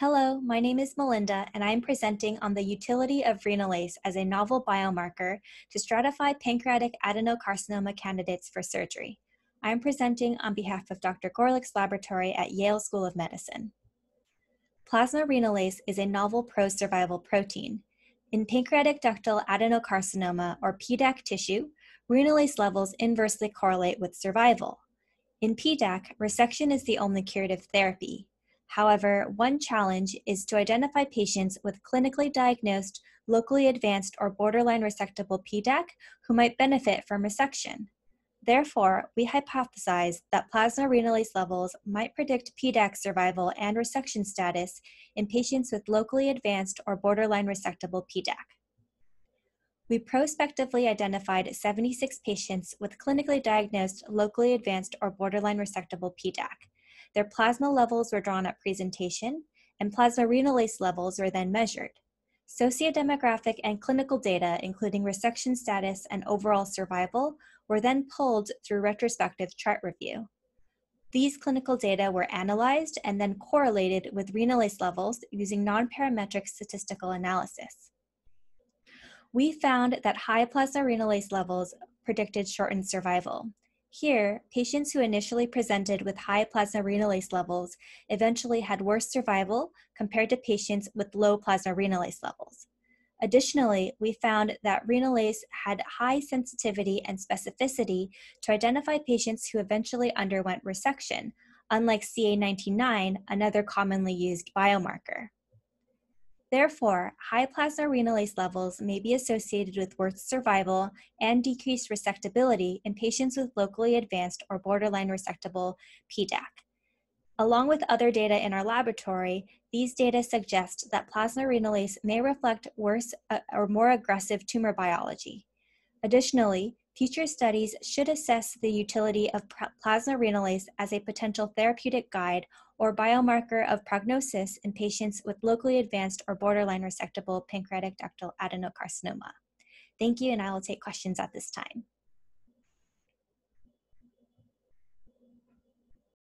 Hello, my name is Melinda, and I am presenting on the utility of renalase as a novel biomarker to stratify pancreatic adenocarcinoma candidates for surgery. I am presenting on behalf of Dr. Gorlick's laboratory at Yale School of Medicine. Plasma renalase is a novel pro-survival protein. In pancreatic ductal adenocarcinoma, or PDAC tissue, renalase levels inversely correlate with survival. In PDAC, resection is the only curative therapy, However, one challenge is to identify patients with clinically diagnosed, locally advanced, or borderline resectable PDAC who might benefit from resection. Therefore, we hypothesize that plasma renalase levels might predict PDAC survival and resection status in patients with locally advanced or borderline resectable PDAC. We prospectively identified 76 patients with clinically diagnosed locally advanced or borderline resectable PDAC, their plasma levels were drawn at presentation, and plasma renalase levels were then measured. Sociodemographic and clinical data, including resection status and overall survival, were then pulled through retrospective chart review. These clinical data were analyzed and then correlated with renalase levels using nonparametric statistical analysis. We found that high plasma renalase levels predicted shortened survival. Here, patients who initially presented with high plasma renalase levels eventually had worse survival compared to patients with low plasma renalase levels. Additionally, we found that renalase had high sensitivity and specificity to identify patients who eventually underwent resection, unlike ca 99 another commonly used biomarker. Therefore, high plasma renalase levels may be associated with worse survival and decreased resectability in patients with locally advanced or borderline resectable PDAC. Along with other data in our laboratory, these data suggest that plasma renalase may reflect worse uh, or more aggressive tumor biology. Additionally, future studies should assess the utility of plasma renalase as a potential therapeutic guide or biomarker of prognosis in patients with locally advanced or borderline resectable pancreatic ductal adenocarcinoma. Thank you, and I will take questions at this time.